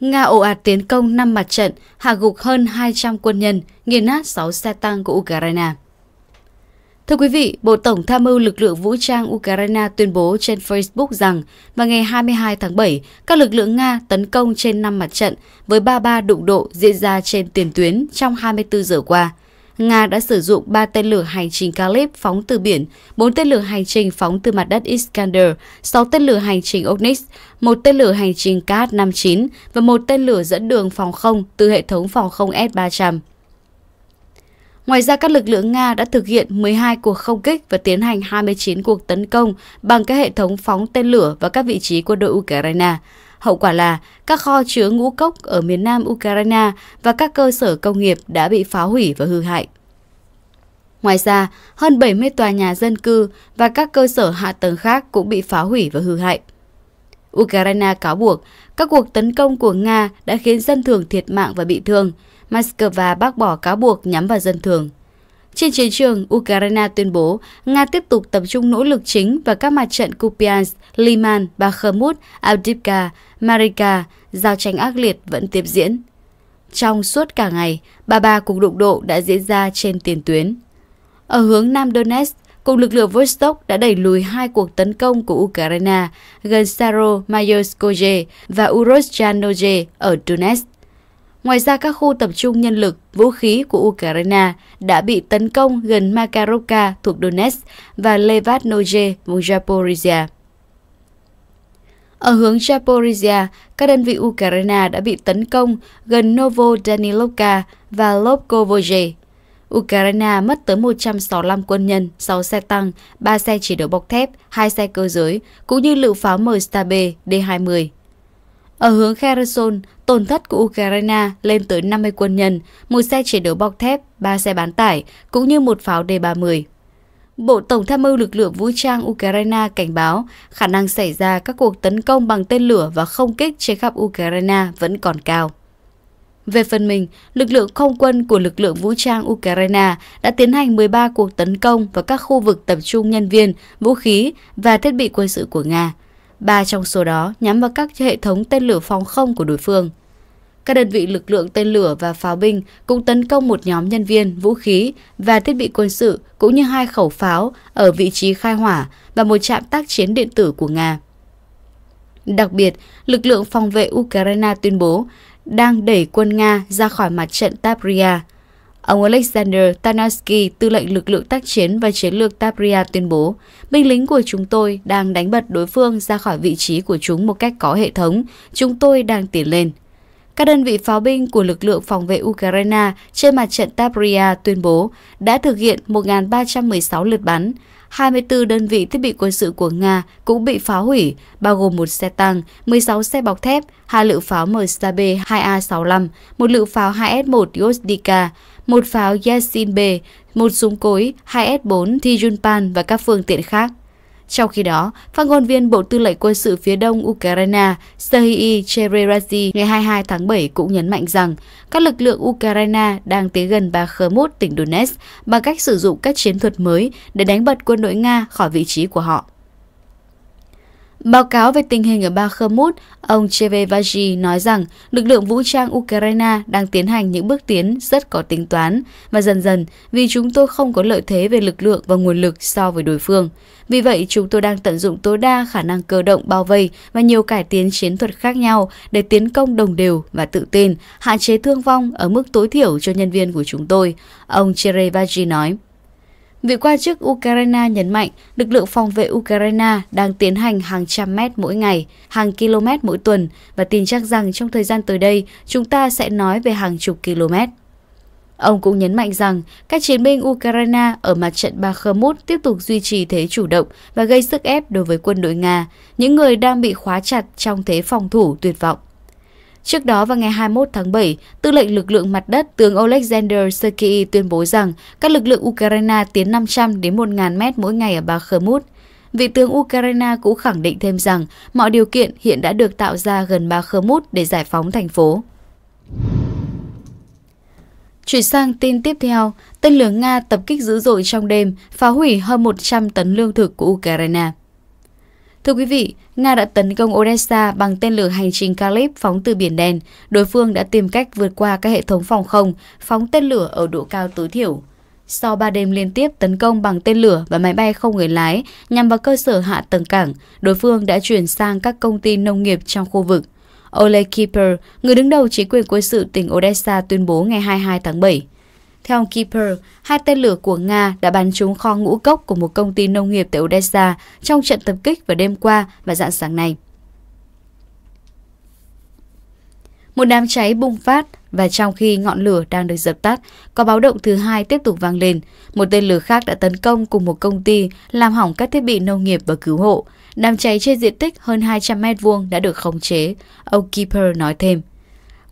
Nga ồ ạt tiến công 5 mặt trận, hạ gục hơn 200 quân nhân, nghiền nát 6 xe tăng của Ukraine. Thưa quý vị, Bộ Tổng Tham mưu Lực lượng Vũ trang Ukraine tuyên bố trên Facebook rằng vào ngày 22 tháng 7, các lực lượng Nga tấn công trên 5 mặt trận với 33 đụng độ diễn ra trên tiền tuyến trong 24 giờ qua – Nga đã sử dụng 3 tên lửa hành trình Kalib phóng từ biển, 4 tên lửa hành trình phóng từ mặt đất Iskander, 6 tên lửa hành trình Onyx, một tên lửa hành trình KH-59 và một tên lửa dẫn đường phòng không từ hệ thống phòng không S-300. Ngoài ra, các lực lượng Nga đã thực hiện 12 cuộc không kích và tiến hành 29 cuộc tấn công bằng các hệ thống phóng tên lửa vào các vị trí quân đội Ukraine, Hậu quả là các kho chứa ngũ cốc ở miền nam Ukraine và các cơ sở công nghiệp đã bị phá hủy và hư hại. Ngoài ra, hơn 70 tòa nhà dân cư và các cơ sở hạ tầng khác cũng bị phá hủy và hư hại. Ukraine cáo buộc các cuộc tấn công của Nga đã khiến dân thường thiệt mạng và bị thương. Moscow bác bỏ cáo buộc nhắm vào dân thường. Trên chiến trường, Ukraine tuyên bố Nga tiếp tục tập trung nỗ lực chính vào các mặt trận Kupiansk, Liman, Bakhmut, Avdiivka, Marika, giao tranh ác liệt vẫn tiếp diễn. Trong suốt cả ngày, ba ba cuộc đụng độ đã diễn ra trên tiền tuyến. Ở hướng Nam Donetsk, cùng lực lượng Vostok đã đẩy lùi hai cuộc tấn công của Ukraine gần Saro Mayorskoye và Urozhanoye ở Donetsk. Ngoài ra, các khu tập trung nhân lực, vũ khí của Ukraine đã bị tấn công gần Makarovka thuộc Donetsk và Levadnoye vùng Zaporizhia. Ở hướng Zaporizhia, các đơn vị Ukraine đã bị tấn công gần Novodanilovka và lobkovoje Ukraine mất tới 165 quân nhân, 6 xe tăng, 3 xe chỉ đấu bọc thép, 2 xe cơ giới, cũng như lựu pháo MSTB D-20. Ở hướng Kherson, tổn thất của Ukraine lên tới 50 quân nhân, một xe chiến đấu bọc thép, ba xe bán tải, cũng như một pháo D-30. Bộ Tổng tham mưu lực lượng vũ trang Ukraine cảnh báo khả năng xảy ra các cuộc tấn công bằng tên lửa và không kích trên khắp Ukraine vẫn còn cao. Về phần mình, lực lượng không quân của lực lượng vũ trang Ukraine đã tiến hành 13 cuộc tấn công vào các khu vực tập trung nhân viên, vũ khí và thiết bị quân sự của Nga – Ba trong số đó nhắm vào các hệ thống tên lửa phòng không của đối phương. Các đơn vị lực lượng tên lửa và pháo binh cũng tấn công một nhóm nhân viên, vũ khí và thiết bị quân sự cũng như hai khẩu pháo ở vị trí khai hỏa và một trạm tác chiến điện tử của Nga. Đặc biệt, lực lượng phòng vệ Ukraine tuyên bố đang đẩy quân Nga ra khỏi mặt trận Tabria – Ông Alexander Tanarsky, tư lệnh lực lượng tác chiến và chiến lược Tabria tuyên bố, binh lính của chúng tôi đang đánh bật đối phương ra khỏi vị trí của chúng một cách có hệ thống, chúng tôi đang tiến lên. Các đơn vị pháo binh của lực lượng phòng vệ Ukraine trên mặt trận Tabria tuyên bố đã thực hiện 1.316 lượt bắn. 24 đơn vị thiết bị quân sự của Nga cũng bị phá hủy, bao gồm một xe tăng, 16 xe bọc thép, hai lựu pháo MSAB 2A65, một lựu pháo 2S1 Yosdika, một pháo Yasin B, một súng cối 2S4 Tijunpan và các phương tiện khác. Trong khi đó, phát ngôn viên Bộ Tư lệnh Quân sự phía đông Ukraine Serhiy Chererazi ngày 22 tháng 7 cũng nhấn mạnh rằng các lực lượng Ukraine đang tiến gần bà Khớmút, tỉnh Donetsk bằng cách sử dụng các chiến thuật mới để đánh bật quân đội Nga khỏi vị trí của họ. Báo cáo về tình hình ở bang Khmut, ông Chevevaji nói rằng lực lượng vũ trang Ukraine đang tiến hành những bước tiến rất có tính toán và dần dần vì chúng tôi không có lợi thế về lực lượng và nguồn lực so với đối phương. Vì vậy, chúng tôi đang tận dụng tối đa khả năng cơ động bao vây và nhiều cải tiến chiến thuật khác nhau để tiến công đồng đều và tự tin, hạn chế thương vong ở mức tối thiểu cho nhân viên của chúng tôi, ông Cherevaji nói. Vị quan chức Ukraine nhấn mạnh lực lượng phòng vệ Ukraine đang tiến hành hàng trăm mét mỗi ngày, hàng km mỗi tuần và tin chắc rằng trong thời gian tới đây chúng ta sẽ nói về hàng chục km. Ông cũng nhấn mạnh rằng các chiến binh Ukraine ở mặt trận Bakhmut tiếp tục duy trì thế chủ động và gây sức ép đối với quân đội Nga, những người đang bị khóa chặt trong thế phòng thủ tuyệt vọng. Trước đó vào ngày 21 tháng 7, tư lệnh lực lượng mặt đất tướng Alexander Sergei tuyên bố rằng các lực lượng Ukraine tiến 500 đến 1.000 mét mỗi ngày ở Bakhmut. Vị tướng Ukraine cũng khẳng định thêm rằng mọi điều kiện hiện đã được tạo ra gần Bakhmut để giải phóng thành phố. Chuyển sang tin tiếp theo, tên lửa Nga tập kích dữ dội trong đêm, phá hủy hơn 100 tấn lương thực của Ukraine. Thưa quý vị, Nga đã tấn công Odessa bằng tên lửa hành trình Kalib phóng từ Biển Đen. Đối phương đã tìm cách vượt qua các hệ thống phòng không, phóng tên lửa ở độ cao tối thiểu. Sau 3 đêm liên tiếp tấn công bằng tên lửa và máy bay không người lái nhằm vào cơ sở hạ tầng cảng, đối phương đã chuyển sang các công ty nông nghiệp trong khu vực. Ole Kipper, người đứng đầu chính quyền quân sự tỉnh Odessa tuyên bố ngày 22 tháng 7. Theo ông Kieper, hai tên lửa của Nga đã bắn trúng kho ngũ cốc của một công ty nông nghiệp tại Odessa trong trận tập kích vào đêm qua và dạng sáng nay. Một đám cháy bùng phát và trong khi ngọn lửa đang được dập tắt, có báo động thứ hai tiếp tục vang lên. Một tên lửa khác đã tấn công cùng một công ty làm hỏng các thiết bị nông nghiệp và cứu hộ. Đám cháy trên diện tích hơn 200 mét vuông đã được khống chế, ông keeper nói thêm.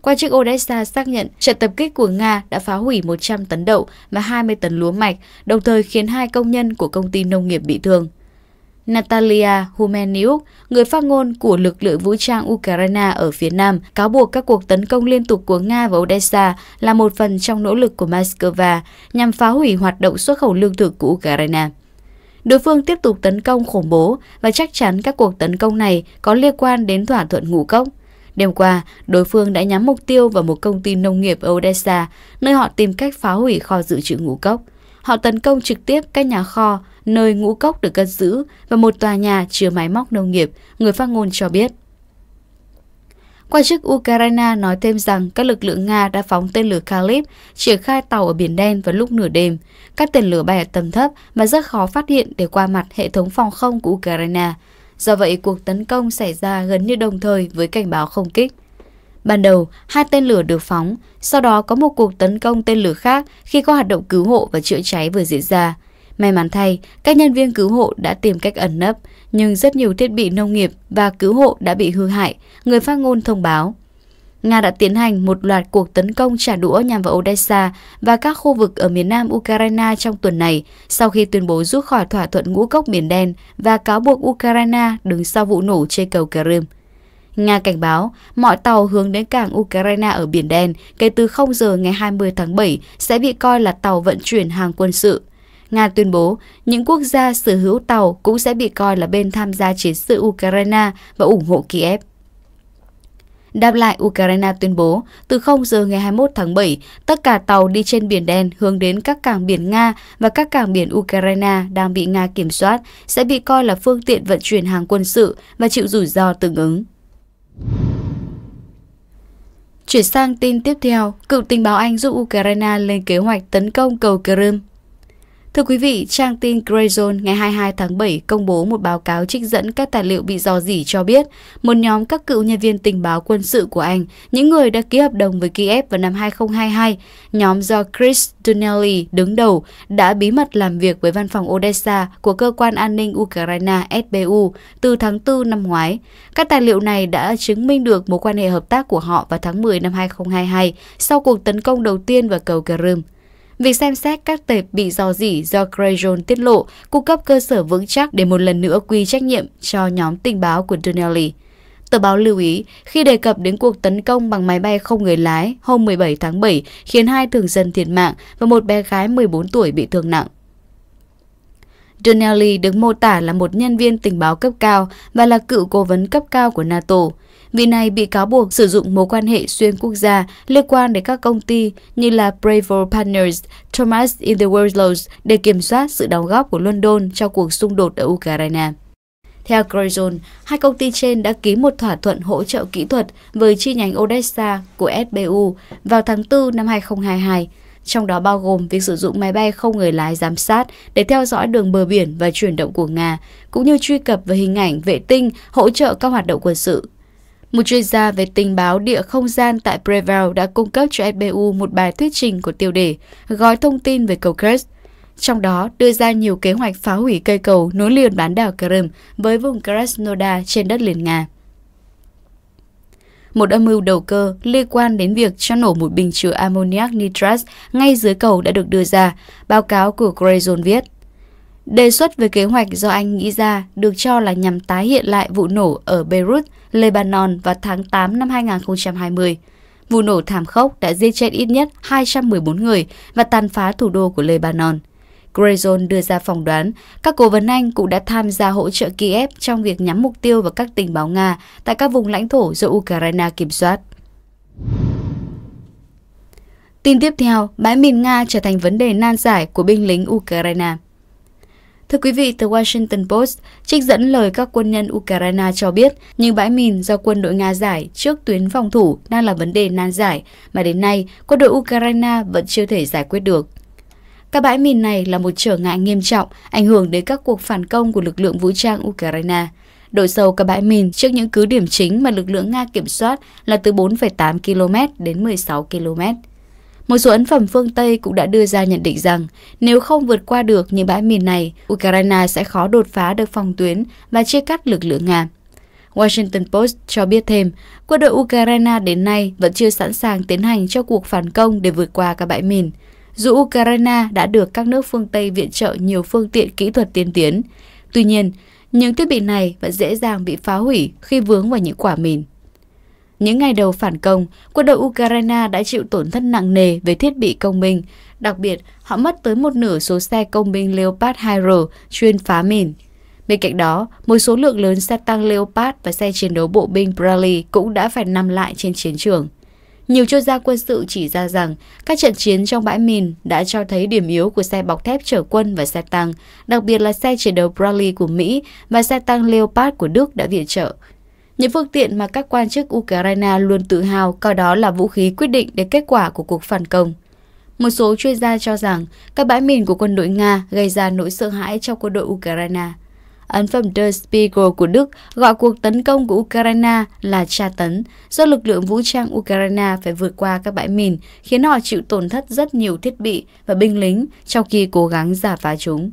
Quan chức Odessa xác nhận trận tập kích của Nga đã phá hủy 100 tấn đậu và 20 tấn lúa mạch, đồng thời khiến hai công nhân của công ty nông nghiệp bị thương. Natalia Humeniuk, người phát ngôn của lực lượng vũ trang Ukraine ở phía Nam, cáo buộc các cuộc tấn công liên tục của Nga và Odessa là một phần trong nỗ lực của Moscow nhằm phá hủy hoạt động xuất khẩu lương thực của Ukraine. Đối phương tiếp tục tấn công khủng bố và chắc chắn các cuộc tấn công này có liên quan đến thỏa thuận ngũ cốc – Đêm qua, đối phương đã nhắm mục tiêu vào một công ty nông nghiệp ở Odessa, nơi họ tìm cách phá hủy kho dự trữ ngũ cốc. Họ tấn công trực tiếp các nhà kho, nơi ngũ cốc được cất giữ và một tòa nhà chứa máy móc nông nghiệp, người phát ngôn cho biết. Quan chức Ukraine nói thêm rằng các lực lượng Nga đã phóng tên lửa Kalib triển khai tàu ở Biển Đen vào lúc nửa đêm. Các tên lửa bay ở tầm thấp và rất khó phát hiện để qua mặt hệ thống phòng không của Ukraine. Do vậy, cuộc tấn công xảy ra gần như đồng thời với cảnh báo không kích. Ban đầu, hai tên lửa được phóng, sau đó có một cuộc tấn công tên lửa khác khi có hoạt động cứu hộ và chữa cháy vừa diễn ra. May mắn thay, các nhân viên cứu hộ đã tìm cách ẩn nấp, nhưng rất nhiều thiết bị nông nghiệp và cứu hộ đã bị hư hại, người phát ngôn thông báo. Nga đã tiến hành một loạt cuộc tấn công trả đũa nhằm vào Odessa và các khu vực ở miền nam Ukraine trong tuần này sau khi tuyên bố rút khỏi thỏa thuận ngũ cốc Biển đen và cáo buộc Ukraine đứng sau vụ nổ trên cầu Crimea. Nga cảnh báo mọi tàu hướng đến cảng Ukraine ở Biển Đen kể từ 0 giờ ngày 20 tháng 7 sẽ bị coi là tàu vận chuyển hàng quân sự. Nga tuyên bố những quốc gia sở hữu tàu cũng sẽ bị coi là bên tham gia chiến sự Ukraine và ủng hộ Kiev. Đáp lại, Ukraine tuyên bố, từ 0 giờ ngày 21 tháng 7, tất cả tàu đi trên Biển Đen hướng đến các cảng biển Nga và các cảng biển Ukraine đang bị Nga kiểm soát sẽ bị coi là phương tiện vận chuyển hàng quân sự và chịu rủi ro tương ứng. Chuyển sang tin tiếp theo, cựu tình báo Anh giúp Ukraine lên kế hoạch tấn công cầu Crimea. Thưa quý vị, trang tin Grayzone ngày 22 tháng 7 công bố một báo cáo trích dẫn các tài liệu bị dò dỉ cho biết một nhóm các cựu nhân viên tình báo quân sự của Anh, những người đã ký hợp đồng với Kiev vào năm 2022, nhóm do Chris Donnelly đứng đầu, đã bí mật làm việc với văn phòng Odessa của Cơ quan An ninh Ukraine SBU từ tháng 4 năm ngoái. Các tài liệu này đã chứng minh được mối quan hệ hợp tác của họ vào tháng 10 năm 2022 sau cuộc tấn công đầu tiên vào cầu Crimea. Việc xem xét các tệp bị dò dỉ do Grayson tiết lộ cung cấp cơ sở vững chắc để một lần nữa quy trách nhiệm cho nhóm tình báo của Donnelly. Tờ báo lưu ý khi đề cập đến cuộc tấn công bằng máy bay không người lái hôm 17 tháng 7 khiến hai thường dân thiệt mạng và một bé gái 14 tuổi bị thương nặng. Donnelly được mô tả là một nhân viên tình báo cấp cao và là cựu cố vấn cấp cao của NATO. Vì này bị cáo buộc sử dụng mối quan hệ xuyên quốc gia liên quan đến các công ty như là Bravo Partners, Thomas in the World để kiểm soát sự đóng góp của London trong cuộc xung đột ở Ukraine. Theo Grayson, hai công ty trên đã ký một thỏa thuận hỗ trợ kỹ thuật với chi nhánh Odessa của SBU vào tháng 4 năm 2022, trong đó bao gồm việc sử dụng máy bay không người lái giám sát để theo dõi đường bờ biển và chuyển động của Nga, cũng như truy cập vào hình ảnh vệ tinh hỗ trợ các hoạt động quân sự. Một chuyên gia về tình báo địa không gian tại Preval đã cung cấp cho SBU một bài thuyết trình của tiêu đề gói thông tin về cầu Kursk. Trong đó, đưa ra nhiều kế hoạch phá hủy cây cầu nối liền bán đảo Crimea với vùng Krasnodar trên đất liền Nga một âm mưu đầu cơ liên quan đến việc cho nổ một bình chứa ammoniac nitrat ngay dưới cầu đã được đưa ra, báo cáo của Grayson viết. Đề xuất về kế hoạch do Anh nghĩ ra được cho là nhằm tái hiện lại vụ nổ ở Beirut, Lebanon vào tháng 8 năm 2020. Vụ nổ thảm khốc đã giết chết ít nhất 214 người và tàn phá thủ đô của Lebanon. Grayson đưa ra phỏng đoán các cố vấn Anh cũng đã tham gia hỗ trợ Kiev trong việc nhắm mục tiêu vào các tình báo Nga tại các vùng lãnh thổ do Ukraine kiểm soát. Tin tiếp theo, bãi mìn Nga trở thành vấn đề nan giải của binh lính Ukraine. Thưa quý vị, từ Washington Post, trích dẫn lời các quân nhân Ukraine cho biết những bãi mìn do quân đội Nga giải trước tuyến phòng thủ đang là vấn đề nan giải mà đến nay quân đội Ukraine vẫn chưa thể giải quyết được. Các bãi mìn này là một trở ngại nghiêm trọng ảnh hưởng đến các cuộc phản công của lực lượng vũ trang Ukraine. Độ sâu các bãi mìn trước những cứ điểm chính mà lực lượng Nga kiểm soát là từ 4,8 km đến 16 km. Một số ấn phẩm phương Tây cũng đã đưa ra nhận định rằng nếu không vượt qua được những bãi mìn này, Ukraine sẽ khó đột phá được phòng tuyến và chia cắt lực lượng Nga. Washington Post cho biết thêm, quân đội Ukraine đến nay vẫn chưa sẵn sàng tiến hành cho cuộc phản công để vượt qua các bãi mìn. Dù Ukraine đã được các nước phương Tây viện trợ nhiều phương tiện kỹ thuật tiên tiến, tuy nhiên, những thiết bị này vẫn dễ dàng bị phá hủy khi vướng vào những quả mìn. Những ngày đầu phản công, quân đội Ukraine đã chịu tổn thất nặng nề về thiết bị công binh. Đặc biệt, họ mất tới một nửa số xe công binh Leopard 2R chuyên phá mìn. Bên cạnh đó, một số lượng lớn xe tăng Leopard và xe chiến đấu bộ binh Bradley cũng đã phải nằm lại trên chiến trường. Nhiều chuyên gia quân sự chỉ ra rằng các trận chiến trong bãi mìn đã cho thấy điểm yếu của xe bọc thép chở quân và xe tăng, đặc biệt là xe chiến đấu Bradley của Mỹ và xe tăng Leopard của Đức đã viện trợ, những phương tiện mà các quan chức Ukraine luôn tự hào coi đó là vũ khí quyết định đến kết quả của cuộc phản công. Một số chuyên gia cho rằng các bãi mìn của quân đội Nga gây ra nỗi sợ hãi cho quân đội Ukraine. Ấn phẩm Der Spiegel của Đức gọi cuộc tấn công của Ukraine là tra tấn do lực lượng vũ trang Ukraine phải vượt qua các bãi mìn khiến họ chịu tổn thất rất nhiều thiết bị và binh lính trong khi cố gắng giả phá chúng.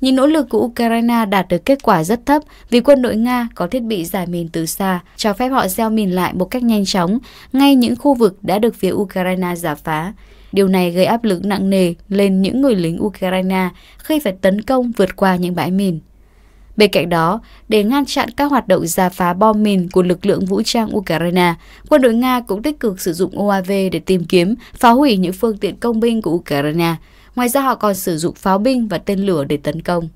Nhìn nỗ lực của Ukraine đạt được kết quả rất thấp vì quân đội Nga có thiết bị giải mìn từ xa, cho phép họ gieo mìn lại một cách nhanh chóng, ngay những khu vực đã được phía Ukraine giả phá. Điều này gây áp lực nặng nề lên những người lính Ukraine khi phải tấn công vượt qua những bãi mìn. Bên cạnh đó, để ngăn chặn các hoạt động giả phá bom mìn của lực lượng vũ trang Ukraine, quân đội Nga cũng tích cực sử dụng UAV để tìm kiếm, phá hủy những phương tiện công binh của Ukraine, Ngoài ra họ còn sử dụng pháo binh và tên lửa để tấn công.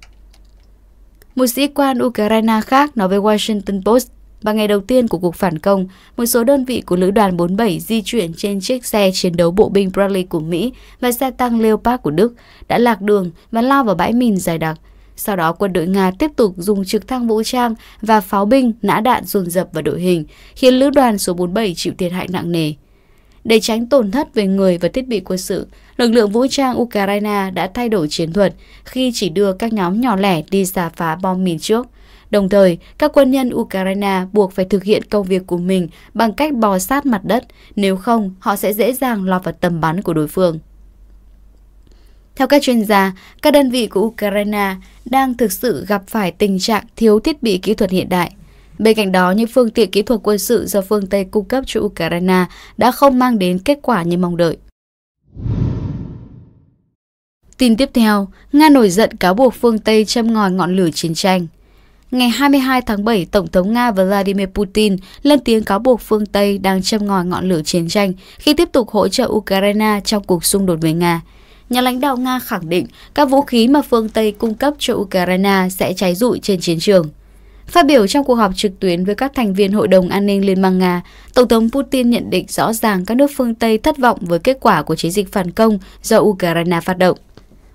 Một sĩ quan Ukraine khác nói với Washington Post vào ngày đầu tiên của cuộc phản công, một số đơn vị của lữ đoàn 47 di chuyển trên chiếc xe chiến đấu bộ binh Bradley của Mỹ và xe tăng Leopard của Đức đã lạc đường và lao vào bãi mìn dài đặc. Sau đó, quân đội Nga tiếp tục dùng trực thăng vũ trang và pháo binh nã đạn dồn dập vào đội hình, khiến lữ đoàn số 47 chịu thiệt hại nặng nề. Để tránh tổn thất về người và thiết bị quân sự, lực lượng vũ trang Ukraine đã thay đổi chiến thuật khi chỉ đưa các nhóm nhỏ lẻ đi giả phá bom mìn trước. Đồng thời, các quân nhân Ukraine buộc phải thực hiện công việc của mình bằng cách bò sát mặt đất, nếu không họ sẽ dễ dàng lọt vào tầm bắn của đối phương. Theo các chuyên gia, các đơn vị của Ukraine đang thực sự gặp phải tình trạng thiếu thiết bị kỹ thuật hiện đại. Bên cạnh đó, những phương tiện kỹ thuật quân sự do phương Tây cung cấp cho Ukraine đã không mang đến kết quả như mong đợi. Tin tiếp theo, Nga nổi giận cáo buộc phương Tây châm ngòi ngọn lửa chiến tranh. Ngày 22 tháng 7, Tổng thống Nga Vladimir Putin lên tiếng cáo buộc phương Tây đang châm ngòi ngọn lửa chiến tranh khi tiếp tục hỗ trợ Ukraine trong cuộc xung đột với Nga. Nhà lãnh đạo Nga khẳng định các vũ khí mà phương Tây cung cấp cho Ukraine sẽ cháy rụi trên chiến trường. Phát biểu trong cuộc họp trực tuyến với các thành viên Hội đồng An ninh Liên bang Nga, Tổng thống Putin nhận định rõ ràng các nước phương Tây thất vọng với kết quả của chiến dịch phản công do Ukraine phát động.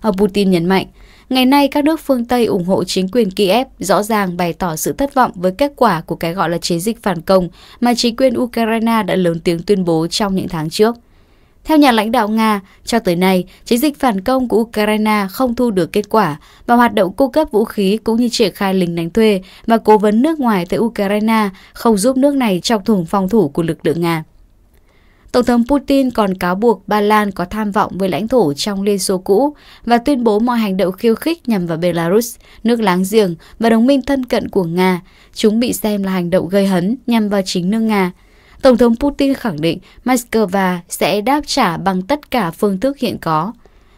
Ông Putin nhấn mạnh, ngày nay các nước phương Tây ủng hộ chính quyền Kiev rõ ràng bày tỏ sự thất vọng với kết quả của cái gọi là chiến dịch phản công mà chính quyền Ukraine đã lớn tiếng tuyên bố trong những tháng trước. Theo nhà lãnh đạo Nga, cho tới nay, chiến dịch phản công của Ukraine không thu được kết quả và hoạt động cung cấp vũ khí cũng như triển khai lính đánh thuê và cố vấn nước ngoài tới Ukraine không giúp nước này trong thủng phòng thủ của lực lượng Nga. Tổng thống Putin còn cáo buộc Ba Lan có tham vọng với lãnh thổ trong Liên Xô cũ và tuyên bố mọi hành động khiêu khích nhằm vào Belarus, nước láng giềng và đồng minh thân cận của Nga. Chúng bị xem là hành động gây hấn nhằm vào chính nước Nga. Tổng thống Putin khẳng định Moscow sẽ đáp trả bằng tất cả phương thức hiện có.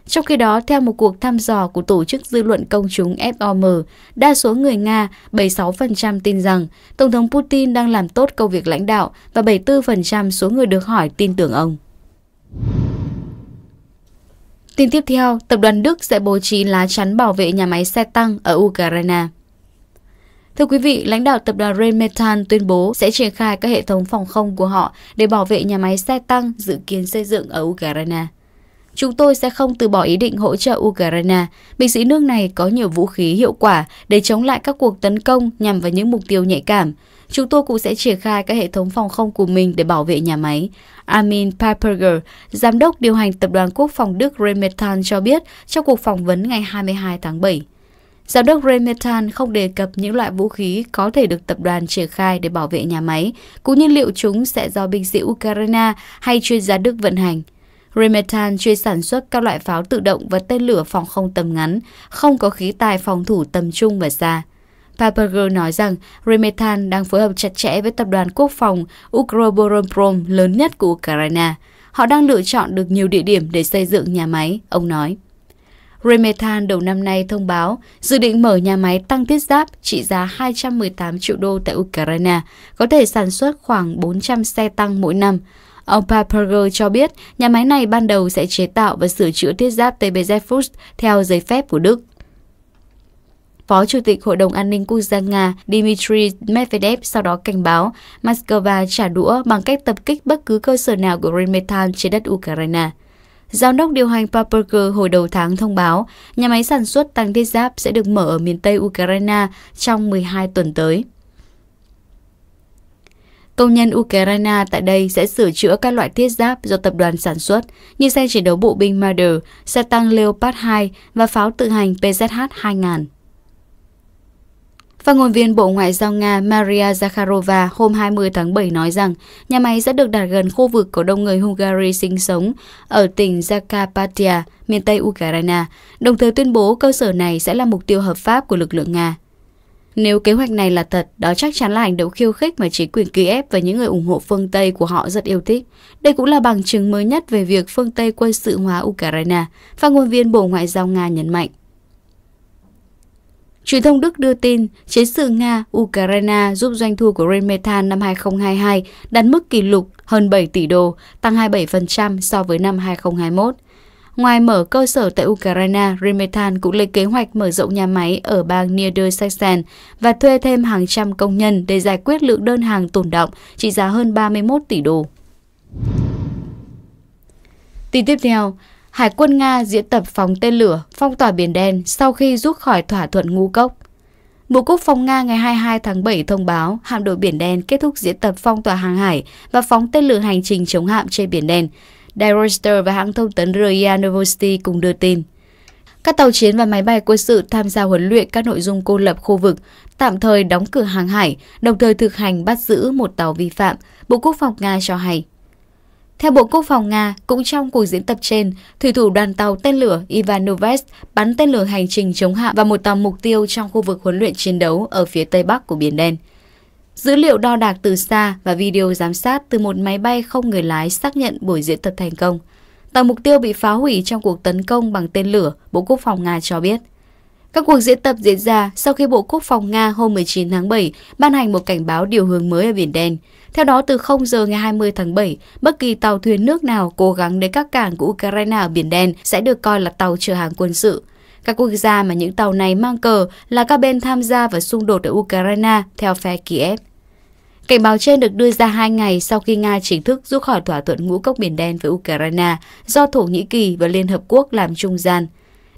Trong khi đó, theo một cuộc thăm dò của Tổ chức Dư luận Công chúng FOM, đa số người Nga 76% tin rằng Tổng thống Putin đang làm tốt công việc lãnh đạo và 74% số người được hỏi tin tưởng ông. Tin tiếp theo, tập đoàn Đức sẽ bố trí lá chắn bảo vệ nhà máy xe tăng ở Ukraine. Thưa quý vị, lãnh đạo tập đoàn Rheinmetall tuyên bố sẽ triển khai các hệ thống phòng không của họ để bảo vệ nhà máy xe tăng dự kiến xây dựng ở Ukraine. Chúng tôi sẽ không từ bỏ ý định hỗ trợ Ukraine. Binh sĩ nước này có nhiều vũ khí hiệu quả để chống lại các cuộc tấn công nhằm vào những mục tiêu nhạy cảm. Chúng tôi cũng sẽ triển khai các hệ thống phòng không của mình để bảo vệ nhà máy. Armin Piperger, giám đốc điều hành tập đoàn quốc phòng Đức Rheinmetall cho biết trong cuộc phỏng vấn ngày 22 tháng 7. Giám đốc Rheinmetall không đề cập những loại vũ khí có thể được tập đoàn triển khai để bảo vệ nhà máy, cũng như liệu chúng sẽ do binh sĩ Ukraine hay chuyên gia Đức vận hành. Remetan chuyên sản xuất các loại pháo tự động và tên lửa phòng không tầm ngắn, không có khí tài phòng thủ tầm trung và xa. Paperger nói rằng Remetan đang phối hợp chặt chẽ với tập đoàn quốc phòng Ukroboronprom lớn nhất của Ukraine. Họ đang lựa chọn được nhiều địa điểm để xây dựng nhà máy, ông nói. Remetan đầu năm nay thông báo dự định mở nhà máy tăng thiết giáp trị giá 218 triệu đô tại Ukraine, có thể sản xuất khoảng 400 xe tăng mỗi năm. Ông Paperger cho biết nhà máy này ban đầu sẽ chế tạo và sửa chữa thiết giáp TBZ Foods theo giấy phép của Đức. Phó Chủ tịch Hội đồng An ninh Quốc gia Nga Dmitry Medvedev sau đó cảnh báo Moscow trả đũa bằng cách tập kích bất cứ cơ sở nào của Rheinmetall trên đất Ukraine. Giám đốc điều hành Paperger hồi đầu tháng thông báo nhà máy sản xuất tăng thiết giáp sẽ được mở ở miền Tây Ukraine trong 12 tuần tới. Công nhân Ukraine tại đây sẽ sửa chữa các loại thiết giáp do tập đoàn sản xuất như xe chiến đấu bộ binh Marder, xe tăng Leopard 2 và pháo tự hành PZH-2000. Phát ngôn viên Bộ Ngoại giao Nga Maria Zakharova hôm 20 tháng 7 nói rằng nhà máy sẽ được đặt gần khu vực có đông người Hungary sinh sống ở tỉnh Zakarpattia, miền Tây Ukraine, đồng thời tuyên bố cơ sở này sẽ là mục tiêu hợp pháp của lực lượng Nga. Nếu kế hoạch này là thật, đó chắc chắn là hành động khiêu khích mà chính quyền Kiev và những người ủng hộ phương Tây của họ rất yêu thích. Đây cũng là bằng chứng mới nhất về việc phương Tây quân sự hóa Ukraine, phát ngôn viên Bộ Ngoại giao Nga nhấn mạnh. Truyền thông Đức đưa tin, chiến sự Nga-Ukraine giúp doanh thu của Rheinmetall năm 2022 đạt mức kỷ lục hơn 7 tỷ đô, tăng 27% so với năm 2021. Ngoài mở cơ sở tại Ukraine, Rheinmetall cũng lên kế hoạch mở rộng nhà máy ở bang Niedersachsen và thuê thêm hàng trăm công nhân để giải quyết lượng đơn hàng tồn động trị giá hơn 31 tỷ đô. Tin tiếp theo, Hải quân Nga diễn tập phóng tên lửa phong tỏa Biển Đen sau khi rút khỏi thỏa thuận ngu cốc. Bộ Quốc phòng Nga ngày 22 tháng 7 thông báo hạm đội Biển Đen kết thúc diễn tập phong tỏa hàng hải và phóng tên lửa hành trình chống hạm trên Biển Đen, Đài Reuters và hãng thông tấn RIA Novosti cùng đưa tin. Các tàu chiến và máy bay quân sự tham gia huấn luyện các nội dung cô lập khu vực, tạm thời đóng cửa hàng hải, đồng thời thực hành bắt giữ một tàu vi phạm, Bộ Quốc phòng Nga cho hay. Theo Bộ Quốc phòng Nga, cũng trong cuộc diễn tập trên, thủy thủ đoàn tàu tên lửa Ivanovets bắn tên lửa hành trình chống hạ và một tàu mục tiêu trong khu vực huấn luyện chiến đấu ở phía tây bắc của Biển Đen. Dữ liệu đo đạc từ xa và video giám sát từ một máy bay không người lái xác nhận buổi diễn tập thành công. Tàu mục tiêu bị phá hủy trong cuộc tấn công bằng tên lửa, Bộ Quốc phòng Nga cho biết. Các cuộc diễn tập diễn ra sau khi Bộ Quốc phòng Nga hôm 19 tháng 7 ban hành một cảnh báo điều hướng mới ở Biển Đen. Theo đó, từ 0 giờ ngày 20 tháng 7, bất kỳ tàu thuyền nước nào cố gắng đến các cảng của Ukraine ở Biển Đen sẽ được coi là tàu chở hàng quân sự. Các quốc gia mà những tàu này mang cờ là các bên tham gia vào xung đột ở Ukraine theo phe Kiev Cảnh báo trên được đưa ra hai ngày sau khi Nga chính thức rút khỏi thỏa thuận ngũ cốc biển đen với Ukraine do Thổ Nhĩ Kỳ và Liên Hợp Quốc làm trung gian.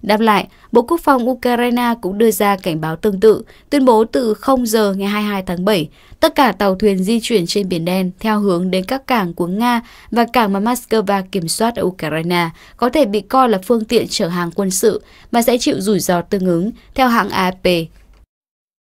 Đáp lại, Bộ Quốc phòng Ukraine cũng đưa ra cảnh báo tương tự, tuyên bố từ 0 giờ ngày 22 tháng 7, tất cả tàu thuyền di chuyển trên Biển Đen theo hướng đến các cảng của Nga và cảng mà Moscow kiểm soát ở Ukraine có thể bị coi là phương tiện chở hàng quân sự và sẽ chịu rủi ro tương ứng, theo hãng AFP.